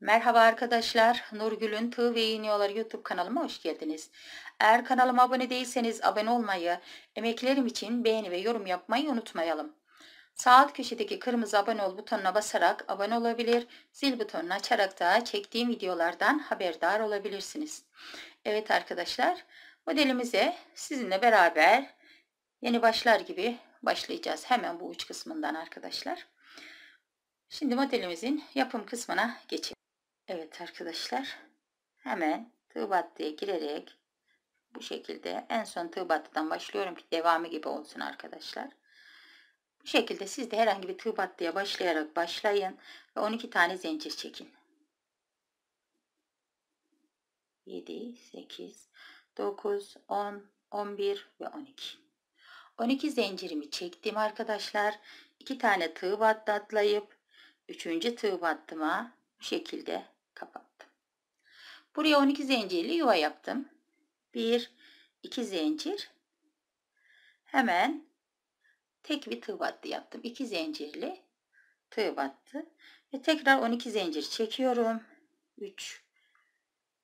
Merhaba arkadaşlar, Nurgül'ün Tığ ve İğniyorlar YouTube kanalıma hoş geldiniz. Eğer kanalıma abone değilseniz abone olmayı, emeklerim için beğeni ve yorum yapmayı unutmayalım. Sağ alt köşedeki kırmızı abone ol butonuna basarak abone olabilir, zil butonunu açarak da çektiğim videolardan haberdar olabilirsiniz. Evet arkadaşlar, modelimize sizinle beraber yeni başlar gibi başlayacağız. Hemen bu uç kısmından arkadaşlar. Şimdi modelimizin yapım kısmına geçelim. Evet arkadaşlar hemen tığ battıya girerek bu şekilde en son tığ başlıyorum ki devamı gibi olsun arkadaşlar. Bu şekilde siz de herhangi bir tığ battıya başlayarak başlayın ve 12 tane zincir çekin. 7, 8, 9, 10, 11 ve 12. 12 zincirimi çektim arkadaşlar. 2 tane tığ battı atlayıp 3. tığ battıma bu şekilde Buraya 12 zincirli yuva yaptım. 1 2 zincir. Hemen tek bir tığ battı yaptım. 2 zincirli tığ battı ve tekrar 12 zincir çekiyorum. 3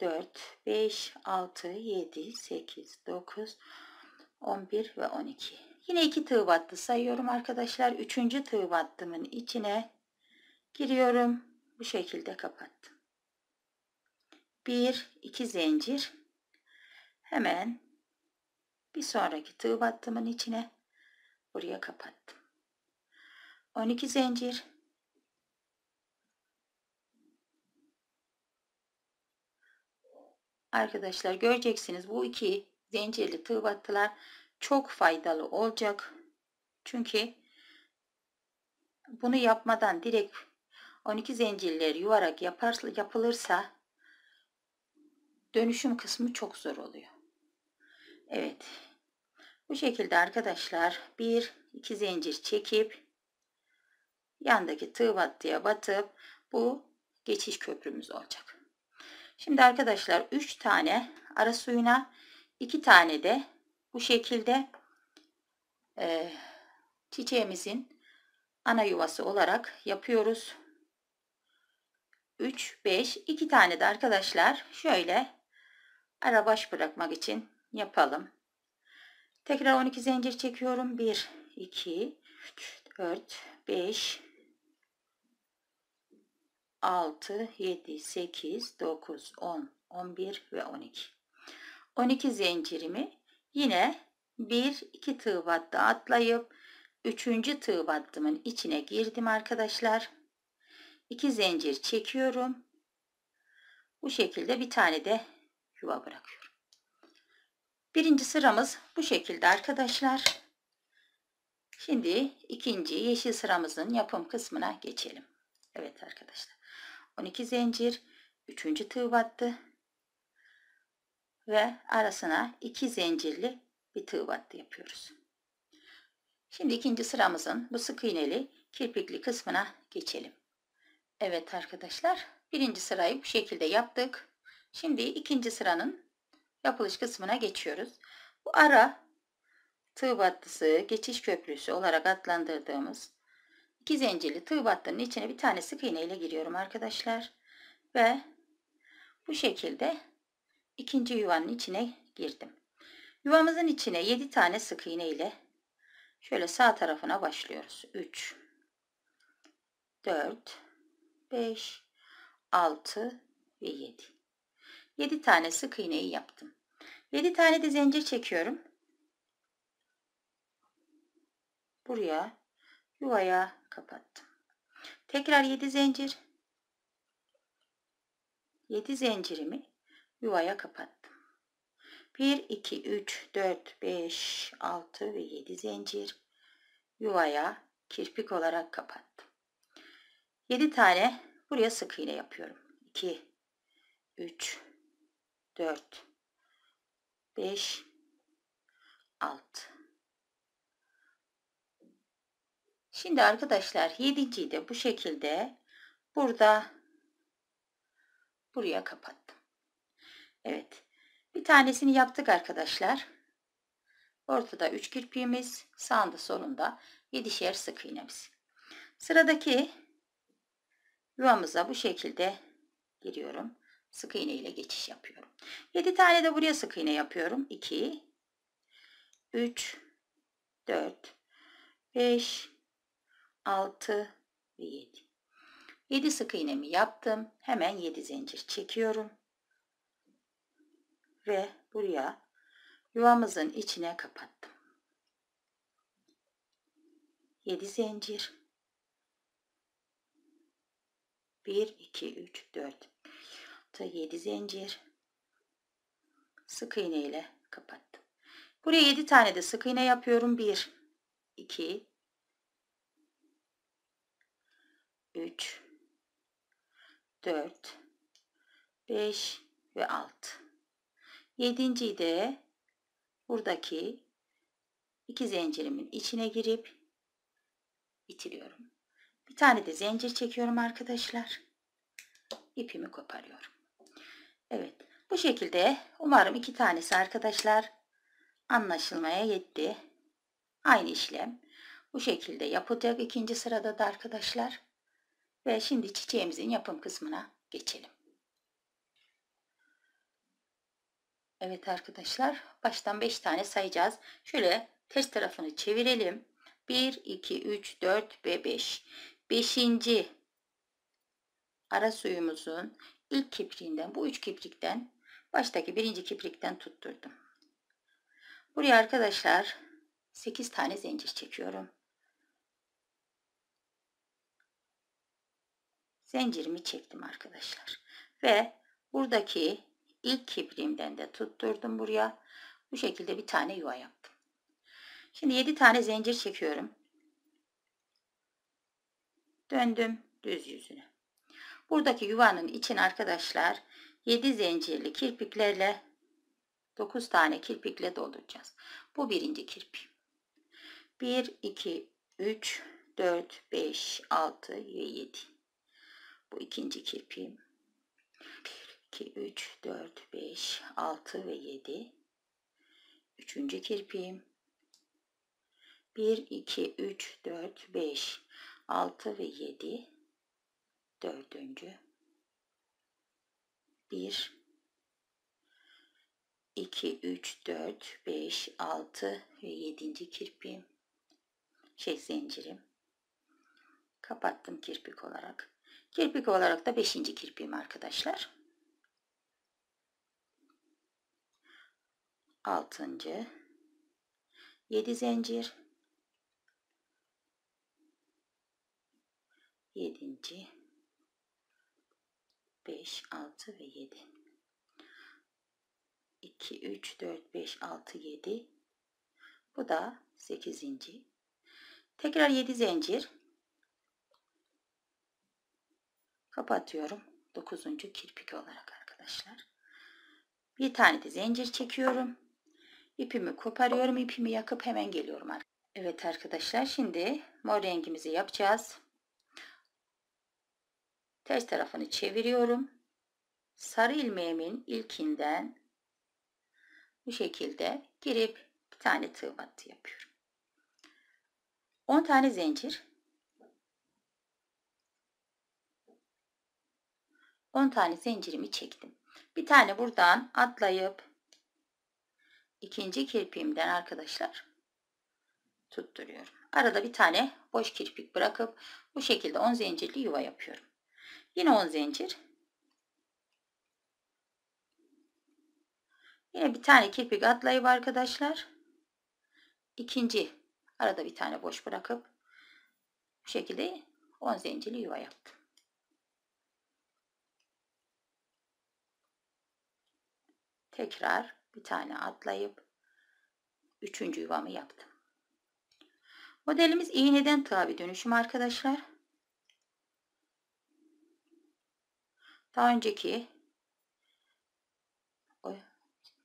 4 5 6 7 8 9 11 ve 12. Yine 2 tığ battı sayıyorum arkadaşlar. 3. tığ battımın içine giriyorum. Bu şekilde kapattım. 1 2 zincir hemen bir sonraki tığ battımın içine buraya kapattım 12 zincir arkadaşlar göreceksiniz bu iki zincirli tığ battılar çok faydalı olacak çünkü bunu yapmadan direkt 12 zincirleri yuvarak yapar, yapılırsa dönüşüm kısmı çok zor oluyor. Evet. Bu şekilde arkadaşlar bir iki zincir çekip yandaki tığ battıya batıp bu geçiş köprümüz olacak. Şimdi arkadaşlar 3 tane ara suyuna 2 tane de bu şekilde e, çiçeğimizin ana yuvası olarak yapıyoruz. 3, 5, 2 tane de arkadaşlar şöyle ara baş bırakmak için yapalım. Tekrar 12 zincir çekiyorum. 1, 2, 3, 4, 5, 6, 7, 8, 9, 10, 11 ve 12. 12 zincirimi yine 1, 2 tığ battı atlayıp 3. tığ battımın içine girdim arkadaşlar. 2 zincir çekiyorum. Bu şekilde bir tane de yuva bırakıyorum. Birinci sıramız bu şekilde arkadaşlar. Şimdi ikinci yeşil sıramızın yapım kısmına geçelim. Evet arkadaşlar. 12 zincir, 3. tığ battı ve arasına 2 zincirli bir tığ battı yapıyoruz. Şimdi ikinci sıramızın bu sık iğneli kirpikli kısmına geçelim. Evet arkadaşlar birinci sırayı bu şekilde yaptık. Şimdi ikinci sıranın yapılış kısmına geçiyoruz. Bu ara tığ battısı, geçiş köprüsü olarak adlandırdığımız iki zincirli tığ battının içine bir tane sık iğne ile giriyorum arkadaşlar. Ve bu şekilde ikinci yuvanın içine girdim. Yuvamızın içine 7 tane sık iğne ile şöyle sağ tarafına başlıyoruz. 3 4 5 6 ve 7 7 tane sık iğneyi yaptım. 7 tane de zincir çekiyorum. Buraya yuvaya kapattım. Tekrar 7 zincir. 7 zincirimi yuvaya kapattım. 1 2 3 4 5 6 ve 7 zincir yuvaya kirpik olarak kapattım. 7 tane buraya sık iğne yapıyorum. 2 3 4 5 6 Şimdi arkadaşlar 7'ciyi de bu şekilde burada buraya kapattım. Evet. Bir tanesini yaptık arkadaşlar. Ortada 3 kirpiğimiz, sağında solunda 7'şer sık iğnemiz. Sıradaki yuvamıza bu şekilde giriyorum sık iğne ile geçiş yapıyorum. 7 tane de buraya sık iğne yapıyorum. 2 3 4 5 6 ve 7. 7 sık iğnemi yaptım. Hemen 7 zincir çekiyorum. Ve buraya yuvamızın içine kapattım. 7 zincir. 1 2 3 4 Altta 7 zincir. Sık iğne ile kapattım. Buraya 7 tane de sık iğne yapıyorum. 1 2 3 4 5 ve 6. Yedinciyi de buradaki iki zincirimin içine girip bitiriyorum. Bir tane de zincir çekiyorum arkadaşlar. İpimi koparıyorum. Evet. Bu şekilde umarım iki tanesi arkadaşlar anlaşılmaya yetti. Aynı işlem. Bu şekilde yapılacak ikinci sırada da arkadaşlar. Ve şimdi çiçeğimizin yapım kısmına geçelim. Evet arkadaşlar baştan 5 tane sayacağız. Şöyle ters tarafını çevirelim. 1, 2, 3, 4 ve 5. 5. ara suyumuzun ilk kipriğinden bu üç kiprikten baştaki birinci kiprikten tutturdum. Buraya arkadaşlar 8 tane zincir çekiyorum. Zincirimi çektim arkadaşlar. Ve buradaki ilk kipriğimden de tutturdum buraya. Bu şekilde bir tane yuva yaptım. Şimdi 7 tane zincir çekiyorum. Döndüm düz yüzüne. Buradaki yuvanın için arkadaşlar 7 zincirli kirpiklerle 9 tane kirpikle dolduracağız. Bu birinci kirpi. 1, 2, 3, 4, 5, 6 ve 7. Bu ikinci kirpiğim. 1, 2, 3, 4, 5, 6 ve 7. Üçüncü kirpiğim. 1, 2, 3, 4, 5, 6 ve 7 dördüncü, bir, iki, üç, dört, beş, altı ve yedinci kirpiğim, şey zincirim. Kapattım kirpik olarak. Kirpik olarak da beşinci kirpiğim arkadaşlar. Altıncı, yedi zincir, yedinci, 5, 6 ve 7. 2, 3, 4, 5, 6, 7. Bu da 8. Tekrar 7 zincir. Kapatıyorum. 9. kirpik olarak arkadaşlar. Bir tane de zincir çekiyorum. İpimi koparıyorum. ipimi yakıp hemen geliyorum. Evet arkadaşlar şimdi mor rengimizi yapacağız ters tarafını çeviriyorum. Sarı ilmeğimin ilkinden bu şekilde girip bir tane tığ battı yapıyorum. 10 tane zincir 10 tane zincirimi çektim. Bir tane buradan atlayıp ikinci kirpiğimden arkadaşlar tutturuyorum. Arada bir tane boş kirpik bırakıp bu şekilde 10 zincirli yuva yapıyorum. Yine 10 zincir. Yine bir tane kirpik atlayıp arkadaşlar. ikinci arada bir tane boş bırakıp bu şekilde 10 zincirli yuva yaptım. Tekrar bir tane atlayıp üçüncü yuvamı yaptım. Modelimiz iğneden tabi dönüşüm arkadaşlar. Daha önceki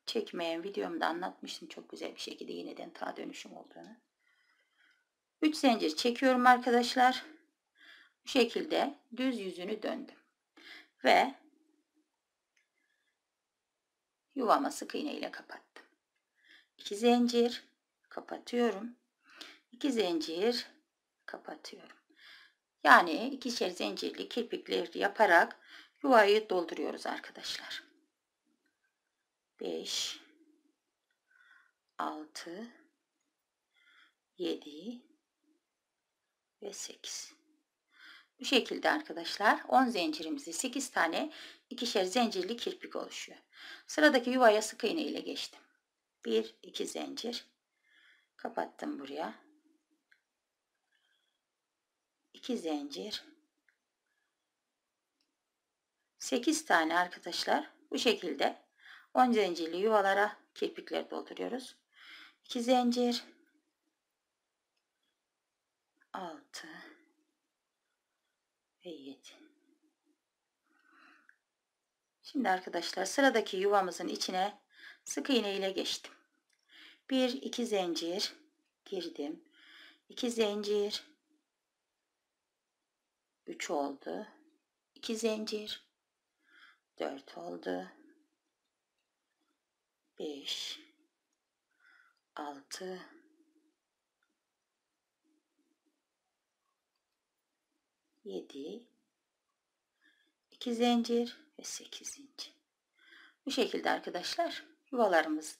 çekmeyen videomda anlatmıştım çok güzel bir şekilde yeniden ta dönüşüm olduğunu. 3 zincir çekiyorum arkadaşlar. Bu şekilde düz yüzünü döndüm. Ve yuvama sık iğne ile kapattım. 2 zincir kapatıyorum. 2 zincir kapatıyorum. Yani ikişer zincirli kirpikleri yaparak Yuvayı dolduruyoruz arkadaşlar. 5 6 7 ve 8 bu şekilde arkadaşlar 10 zincirimizi 8 tane ikişer zincirli kirpik oluşuyor. Sıradaki yuvaya sık iğne ile geçtim. 1 2 zincir kapattım buraya. 2 zincir 8 tane arkadaşlar bu şekilde 10 zincirli yuvalara kirpikleri dolduruyoruz. 2 zincir 6 ve 7 Şimdi arkadaşlar sıradaki yuvamızın içine sık iğne ile geçtim. 1 2 zincir girdim. 2 zincir 3 oldu. 2 zincir 4 oldu. 5 6 7 2 zincir ve 8 zincir. Bu şekilde arkadaşlar yuvalarımızı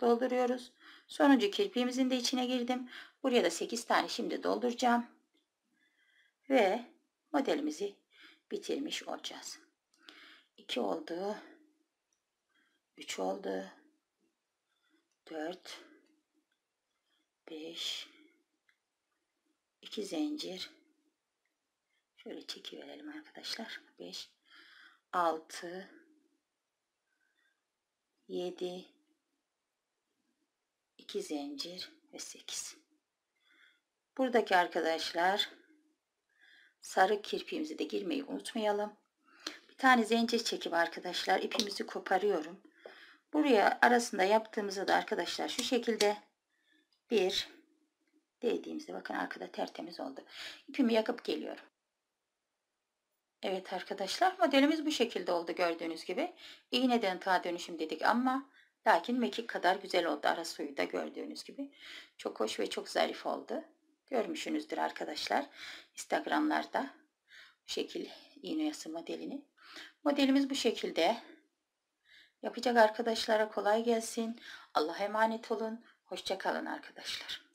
dolduruyoruz. Sonuncu kirpiğimizin de içine girdim. Buraya da 8 tane şimdi dolduracağım. Ve modelimizi bitirmiş olacağız. 2 oldu. 3 oldu. 4 5 2 zincir şöyle çekiverelim arkadaşlar 5 6 7 2 zincir ve 8 buradaki arkadaşlar sarı kirpiğimizi de girmeyi unutmayalım tane zincir çekip arkadaşlar ipimizi koparıyorum. Buraya arasında yaptığımızı da arkadaşlar şu şekilde bir değdiğimizde bakın arkada tertemiz oldu. İpimi yakıp geliyorum. Evet arkadaşlar modelimiz bu şekilde oldu gördüğünüz gibi. İğneden ta dönüşüm dedik ama lakin mekik kadar güzel oldu ara suyu da gördüğünüz gibi. Çok hoş ve çok zarif oldu. Görmüşsünüzdür arkadaşlar Instagram'larda bu şekil iğne yası modelini. Modelimiz bu şekilde. Yapacak arkadaşlara kolay gelsin. Allah'a emanet olun. Hoşçakalın arkadaşlar.